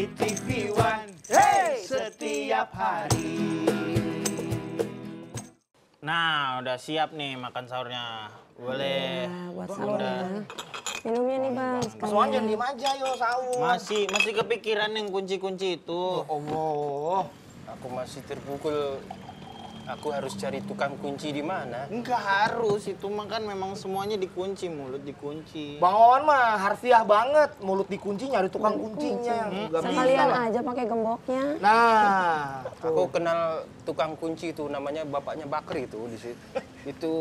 di TV One hey! setiap hari. Nah, udah siap nih makan sahurnya. Boleh. Ya, buat ya. Minumnya nih bang. Wan jangan diem aja yo sahur. Masih masih kepikiran yang kunci-kunci itu. oh, Allah, aku masih terpukul Aku harus cari tukang kunci di mana? Enggak harus, itu mah kan memang semuanya dikunci, mulut dikunci. Bang Wawan mah harfiah banget, mulut dikunci nyari tukang kuncinya. Kunci. Hmm. Sekalian bisa. aja pakai gemboknya. Nah, aku kenal tukang kunci itu namanya bapaknya Bakri itu di situ. itu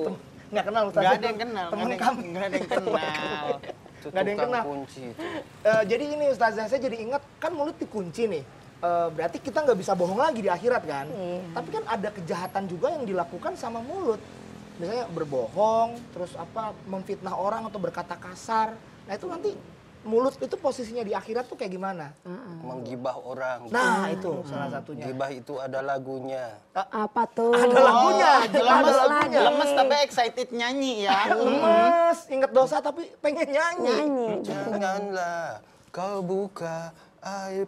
nggak kenal Ustaz. Nggak ada yang kenal. Temen kamu. Nggak ada yang kenal. Nggak ada yang kenal. Kunci itu. Uh, jadi ini Ustazah saya jadi ingat kan mulut dikunci nih uh, berarti kita nggak bisa bohong lagi di akhirat kan. Iya. Tapi kan ada kejahatan juga yang dilakukan sama mulut. Misalnya berbohong, terus apa memfitnah orang atau berkata kasar. Nah itu nanti mulut itu posisinya di akhirat tuh kayak gimana? Mm. Menggibah orang. Nah, gitu. itu salah satunya. Gibah itu ada lagunya. Ah. Apa tuh? Ada lagunya. Oh, ada lemes, ada lagunya. Lemes tapi excited nyanyi ya. lemes, inget dosa tapi pengen nyanyi. Nyanyi. Janganlah kau buka aib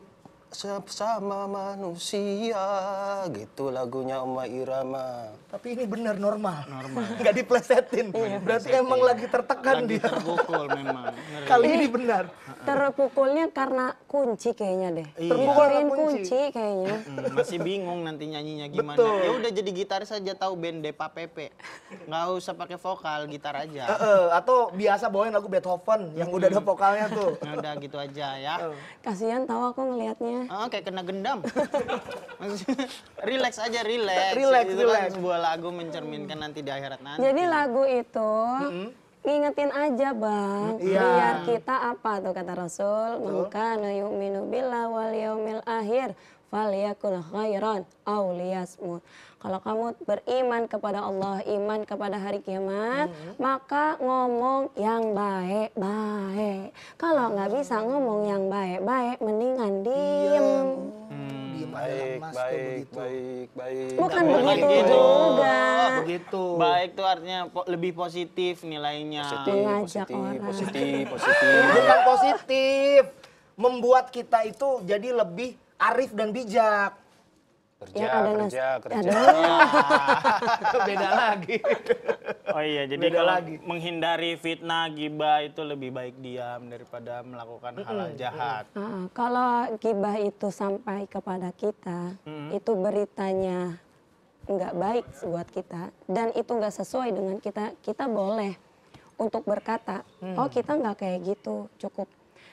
sama manusia gitu lagunya Oma Irama. Tapi ini benar normal. Normal. Enggak diplesetin. Iya. Berarti Plesetin. emang lagi tertekan lagi dia. terpukul memang. Kali ini benar. Terpukulnya karena kunci kayaknya deh. Iya. Terpukul kunci. kunci kayaknya. Hmm, masih bingung nanti nyanyinya gimana. Ya udah jadi gitar saja, tahu band Depa Pepe. Enggak usah pakai vokal, gitar aja. E -e, atau biasa bawain lagu Beethoven yang udah ada vokalnya tuh. udah gitu aja ya. Kasihan tahu aku ngelihatnya. Ah, kayak kena gendam. relax aja, relax. Relax, itu kan, relax. sebuah lagu mencerminkan nanti di akhirat nanti. Jadi lagu itu mm -hmm ngingetin aja bang ya. biar kita apa tuh kata Rasul Maka yu'minu billah wal yaumil akhir falyakul khairan kalau kamu beriman kepada Allah iman kepada hari kiamat hmm. maka ngomong yang baik-baik kalau nggak bisa ngomong yang baik-baik mendingan iya, diem diem hmm, baik, baik, begitu. Baik, baik, Bukan baik. begitu gitu. juga. Oh, begitu. Baik tuh artinya po lebih positif nilainya. Positif, Mengajak positif, orang. positif, positif. Bukan positif. Membuat kita itu jadi lebih arif dan bijak kerja ada kerja nas- kerja ada. beda lagi oh iya jadi beda kalau lagi. menghindari fitnah gibah itu lebih baik diam daripada melakukan mm-hmm. hal jahat mm-hmm. uh, kalau gibah itu sampai kepada kita itu beritanya nggak baik buat kita dan itu nggak sesuai dengan kita kita boleh untuk berkata mm. oh kita nggak kayak gitu cukup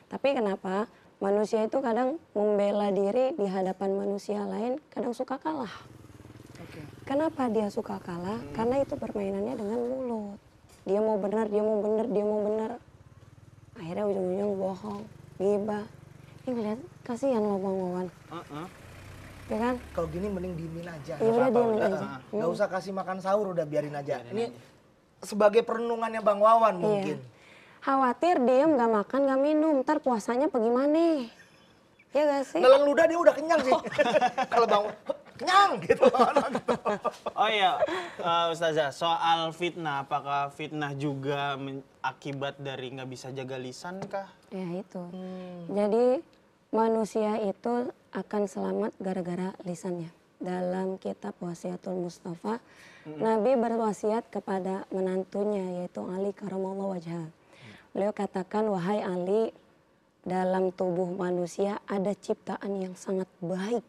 tapi kenapa manusia itu kadang membela diri di hadapan manusia lain kadang suka kalah. Okay. Kenapa dia suka kalah? Hmm. Karena itu permainannya dengan mulut. Dia mau benar, dia mau benar, dia mau benar. Akhirnya ujung-ujung bohong, gibah. Ini ngeliat, kasihan loh Bang Wawan. Uh -uh. Ya kan? Kalau gini mending diemin aja. Iya udah diemin aja. Gak hmm. usah kasih makan sahur, udah biarin aja. Biarin ini aja. Iya. sebagai perenungannya Bang Wawan iya. mungkin. Khawatir diem gak makan gak minum, ntar puasanya bagaimana? ya gak sih? Nelang luda dia udah kenyang sih. Kalau bangun, kenyang gitu. oh iya, uh, Ustazah, soal fitnah, apakah fitnah juga akibat dari nggak bisa jaga lisan kah? Ya itu. Hmm. Jadi manusia itu akan selamat gara-gara lisannya. Dalam kitab Wasiatul Mustafa, hmm. Nabi berwasiat kepada menantunya yaitu Ali karamallahu hmm. Beliau katakan, wahai Ali, dalam tubuh manusia ada ciptaan yang sangat baik.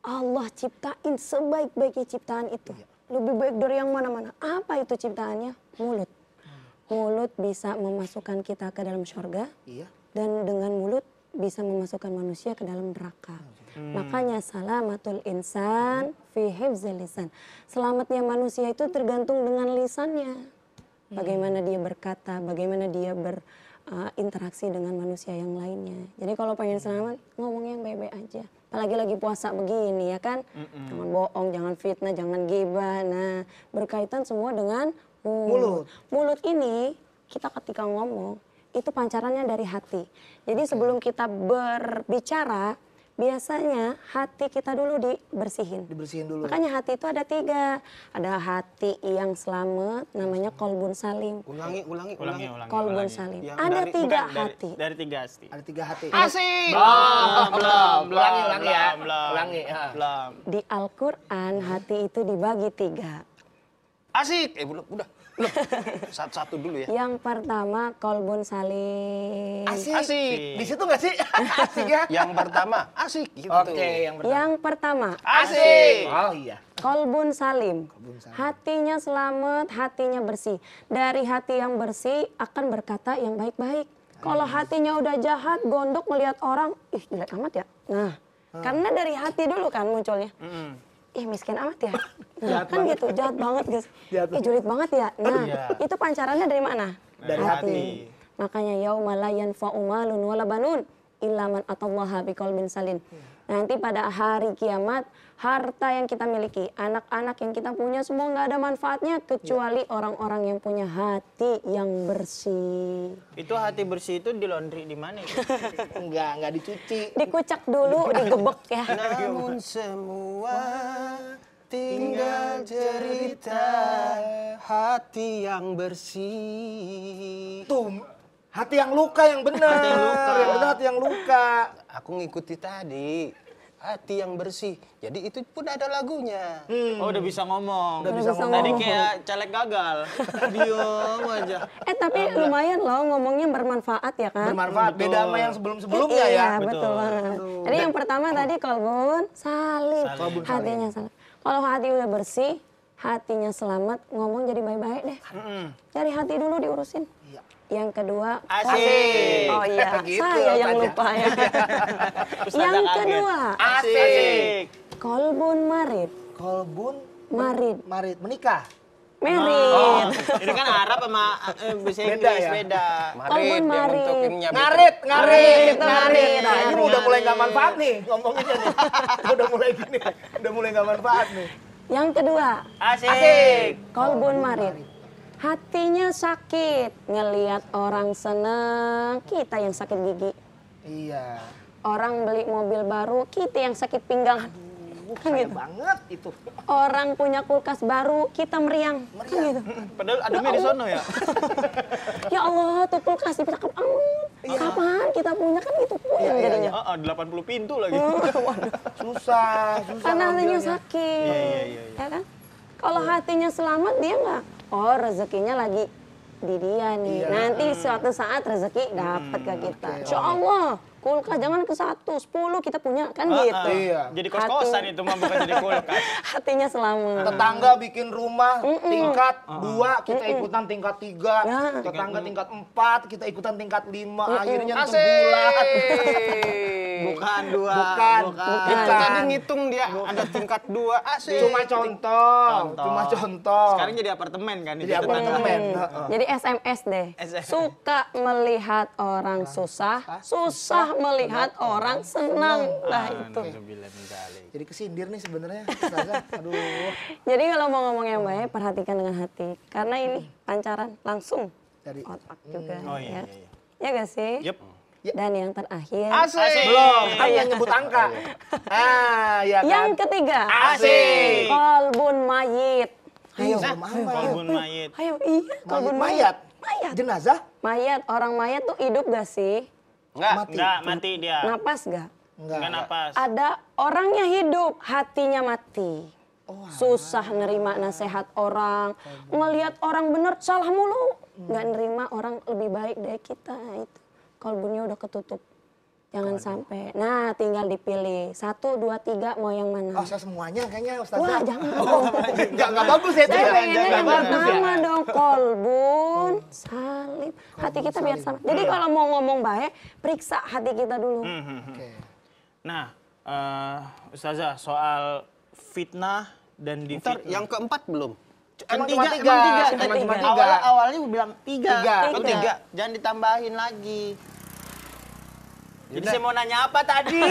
Allah ciptain sebaik-baiknya ciptaan itu. Iya. Lebih baik dari yang mana-mana. Apa itu ciptaannya? Mulut. Hmm. Mulut bisa memasukkan kita ke dalam syurga. Iya. Dan dengan mulut bisa memasukkan manusia ke dalam neraka. Hmm. Makanya salamatul insan fi lisan. Selamatnya manusia itu tergantung dengan lisannya bagaimana dia berkata, bagaimana dia berinteraksi eh, uh, dengan manusia yang lainnya. Jadi kalau pengen selamat ngomongnya yang baik-baik aja. Apalagi lagi puasa begini ya kan, Mm-mm. jangan bohong, jangan fitnah, jangan gibah. Nah berkaitan semua dengan mulut. Mulut, mulut ini kita ketika ngomong itu pancarannya dari hati. Jadi sebelum kita berbicara biasanya hati kita dulu dibersihin. Dibersihin dulu. Makanya hati itu ada tiga. Ada hati yang selamat, namanya kolbun salim. Ulangi, ulangi, ulangi. ulangi kolbun ulangi. salim. Yang ada dari, tiga bukan, hati. Dari, dari tiga hati. Ada tiga hati. Asik. Belum, belum, belum. Ulangi, ulangi ya. Belum, ulangi. Ya. Belum. Ah. Di Al-Quran hati itu dibagi tiga. Asik. Eh, udah, udah. Satu-satu dulu ya. Yang pertama kolbun salim. Asik. asik. Di situ nggak sih? asik ya. Yang pertama asik gitu. Oke, okay, yang pertama. Yang pertama asik. asik. Oh iya. Kolbun salim. kolbun salim. Hatinya selamat, hatinya bersih. Dari hati yang bersih akan berkata yang baik-baik. Kalau iya. hatinya udah jahat, gondok melihat orang, ih jelek amat ya. Nah, hmm. karena dari hati dulu kan munculnya. Hmm ih miskin amat ya. Nah, kan banget. gitu, jahat banget guys. Jahat. Ih julid banget ya. Nah, ya. itu pancarannya dari mana? Dari hati. hati. Makanya yaumalayan fa'umalun wala banun ilaman atallaha biqalbin salin. Nanti pada hari kiamat, harta yang kita miliki, anak-anak yang kita punya semua nggak ada manfaatnya kecuali iya. orang-orang ya. yang punya hati yang bersih. Itu hati bersih itu di laundry di mana? enggak, enggak dicuci. Dikucak dulu, digebek ya. Namun semua tinggal cerita hati yang bersih. Tum. Hati yang luka yang benar. Hati yang luka. Yang benar hati yang luka. Aku ngikuti tadi. Hati yang bersih. Jadi itu pun ada lagunya. Hmm. Oh udah bisa ngomong. Udah, udah bisa, ngomong. Tadi kayak caleg gagal. Diam aja. Eh tapi lumayan loh ngomongnya bermanfaat ya kan? Bermanfaat. Betul. Beda sama yang sebelum-sebelumnya eh, iya, ya. Betul. betul betul. Jadi yang pertama tadi kolbun salib. salib. Hatinya salib. Kalau hati udah bersih, hatinya selamat, ngomong jadi baik-baik deh. Hmm. Dari hati dulu diurusin yang kedua asik. Oh iya, gitu saya yang tanya. lupa ya. yang kedua asik. Kolbun marit Kolbun marit marit menikah. Merit. Oh, ini kan Arab sama eh, bahasa Inggris ya? beda. Marit, marit. Ngarit, ngarit, ngarit, Nah, ini udah mulai nggak manfaat nih ngomonginnya nih. udah mulai gini, udah mulai nggak manfaat nih. Yang kedua, asik. Kolbun marit hatinya sakit ngelihat orang seneng kita yang sakit gigi iya orang beli mobil baru kita yang sakit pinggang Aduh, kan gitu. banget itu orang punya kulkas baru kita meriang, meriang. kan gitu padahal ya di sono ya ya Allah tuh kulkas bisa kebangun iya. kapan kita punya kan gitu pun iya, iya, jadinya iya, iya. delapan puluh pintu lagi hmm. susah susah karena hatinya sakit iya, iya, iya, iya. ya kan kalau hatinya selamat dia nggak oh rezekinya lagi di dia nih. Iya. Nanti suatu saat rezeki dapat hmm, ke kita. Okay, Insya Allah. Kulkas jangan ke satu, sepuluh kita punya kan uh, gitu. Uh, iya. Jadi kos-kosan itu mah bukan jadi kulkas. Hatinya selamat. Hmm. Tetangga bikin rumah mm -mm. tingkat uh. dua, kita mm -mm. ikutan tingkat tiga. Ya. Tetangga tingkat empat, kita ikutan tingkat lima. Mm -mm. Akhirnya bulat. Bukan dua. Bukan. Bukan. Bukan. Tadi ngitung dia Bukan. ada tingkat dua. Asik. Cuma contoh. contoh. Cuma contoh. Sekarang jadi apartemen kan? Jadi apartemen. Hmm. Jadi SMS deh. SMS. Suka melihat orang susah, susah melihat orang senang. Nah itu. Jadi kesindir nih sebenarnya. Jadi kalau mau ngomong yang baik, perhatikan dengan hati. Karena ini hmm. pancaran langsung dari otak hmm. juga. Oh, iya, ya. Iya, iya. ya gak sih? Yep. Ya. Dan yang terakhir. Asik. Asik. Belum, Kita yang nyebut angka. Iya, iya. ah, ya kan. Yang ketiga. Asik. Kolbun mayit. Ayo, nah, kolbun mayit. Ayo, iya, kolbun mayat. Mayat. Jenazah? Mayat. Orang mayat tuh hidup gak sih? Enggak, mati. enggak mati dia. Napas gak? Enggak. Enggak napas. Ada orangnya hidup, hatinya mati. Oh, susah nerima nasihat orang, ngelihat orang bener salah mulu, nggak nerima orang lebih baik dari kita itu kolbunya udah ketutup. Jangan Aduh. sampai. Nah, tinggal dipilih. Satu, dua, tiga, mau yang mana? Oh, saya semuanya kayaknya Ustazah. Wah, jangan. Oh, enggak, enggak bagus ya. Saya pengennya yang ya. pertama ya. dong. Kolbun, salib. Kolbun, hati kita salib. biar sama. Jadi hmm. kalau mau ngomong baik, periksa hati kita dulu. Hmm, hmm, hmm. Okay. Nah, uh, Ustazah, soal fitnah dan di Bentar, yang keempat belum? Cuma tiga, tiga, tiga, tiga. Awal, awalnya bilang tiga, tiga. tiga. Jangan ditambahin lagi. Jadi saya mau nanya apa tadi?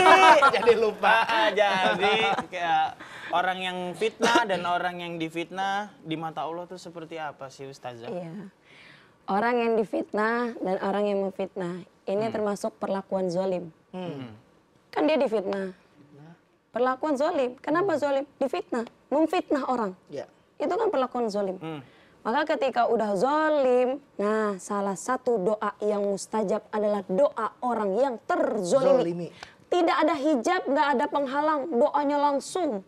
jadi lupa. Ah, ah, jadi kayak orang yang fitnah dan orang yang difitnah di mata Allah tuh seperti apa sih Ustazah? Iya. Orang yang difitnah dan orang yang memfitnah ini hmm. termasuk perlakuan zolim. Hmm. Kan dia difitnah. Perlakuan zolim. Kenapa hmm. zolim? Difitnah, memfitnah orang. Ya. Itu kan perlakuan zolim. Hmm. Maka ketika udah zolim, nah salah satu doa yang mustajab adalah doa orang yang terzolimi. Zolimi. Tidak ada hijab, nggak ada penghalang, doanya langsung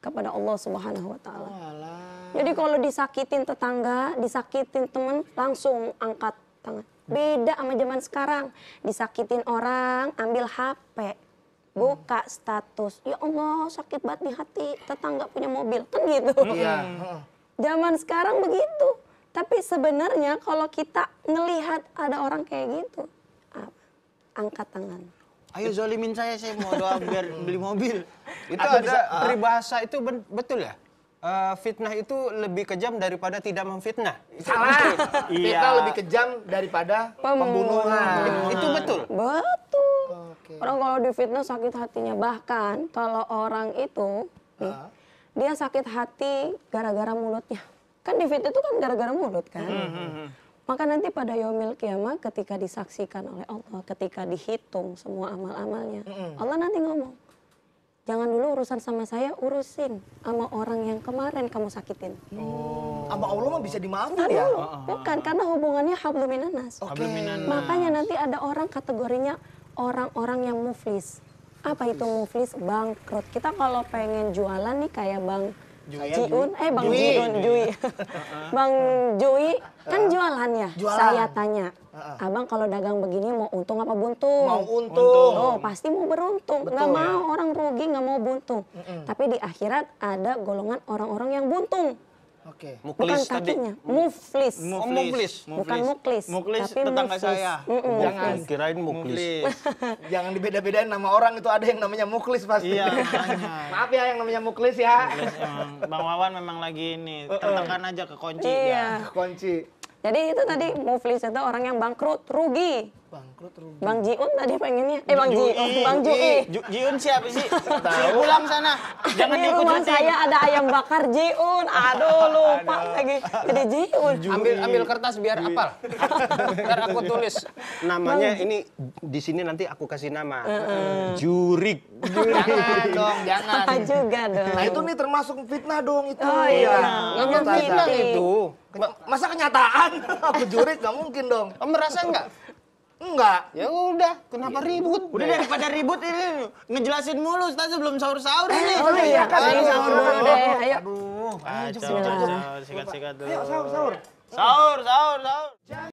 kepada Allah Subhanahu wa taala. Oh, Jadi kalau disakitin tetangga, disakitin temen, langsung angkat tangan. Beda sama zaman sekarang. Disakitin orang, ambil HP, buka status. Ya Allah, sakit banget di hati, tetangga punya mobil. Kan gitu. Iya. Zaman sekarang begitu. Tapi sebenarnya kalau kita ngelihat ada orang kayak gitu, apa? angkat tangan. Ayo zolimin saya, saya mau doa biar beli mobil. Itu Atau ada bisa, uh, peribahasa itu betul ya? Uh, fitnah itu lebih kejam daripada tidak memfitnah. Salah. iya. Fitnah lebih kejam daripada pembunuhan. pembunuhan. Itu betul. Betul. Okay. Orang kalau difitnah sakit hatinya. Bahkan kalau orang itu uh. nih, ah dia sakit hati gara-gara mulutnya. Kan David itu kan gara-gara mulut kan. Mm-hmm. Maka nanti pada Yomil Kiamah ketika disaksikan oleh Allah, ketika dihitung semua amal-amalnya, mm-hmm. Allah nanti ngomong, jangan dulu urusan sama saya, urusin sama orang yang kemarin kamu sakitin. Oh. Sama Allah mah bisa dimaafkan Nggak ya? Ah, ah, bukan, ah, karena hubungannya habluminanas. Okay. Habluminanas. Makanya nanti ada orang kategorinya orang-orang yang muflis apa itu muflis bangkrut kita kalau pengen jualan nih kayak bang Jiun, eh Bang Jiun, Jui. bang Jui kan jualannya Saya tanya, abang kalau dagang begini mau untung apa buntung? Mau untung. Oh pasti mau beruntung, nggak mau orang rugi, nggak mau buntung. Tapi di akhirat ada golongan orang-orang yang buntung. Oke. Okay. Muklis Bukan tadi. Muklis. Oh, muflis. muflis. Oh, muflis. Bukan muklis. Muklis tapi tetangga muflis. saya. Mm -mm. Jangan muflis. kirain muklis. muklis. Jangan dibeda-bedain nama orang itu ada yang namanya muklis pasti. Iya, Maaf ya yang namanya muklis ya. Muklis, Bang Wawan memang lagi ini, tertekan aja ke kunci iya. Ke kunci. Jadi itu tadi muflis itu orang yang bangkrut, rugi bangkrut rugi. Bang Jiun tadi pengennya. Eh Bang Ji, iya, Bang Jui. Iya. Iya. Jiun siapa sih? Tahu. Pulang sana. Jangan di rumah saya ada ayam bakar Jiun. Aduh lupa lagi. Jadi Jiun. Ambil ambil kertas biar apa? Biar aku tulis namanya ini di sini nanti aku kasih nama. Jurik. Jangan dong, jangan. Apa juga dong. Nah itu nih termasuk fitnah dong itu. Oh iya. Nggak fitnah itu. Masa kenyataan? Aku jurik nggak mungkin dong. Kamu Merasa enggak? Enggak. Ya udah, kenapa iya. ribut? Udah daripada ribut ini ngejelasin mulu Ustaz belum sahur-sahur ini. Oh iya, iya kan ini sahur dulu deh. Ayo. Aduh, Sikat-sikat dulu. Ayo sahur, sahur. Sahur, sahur, sahur.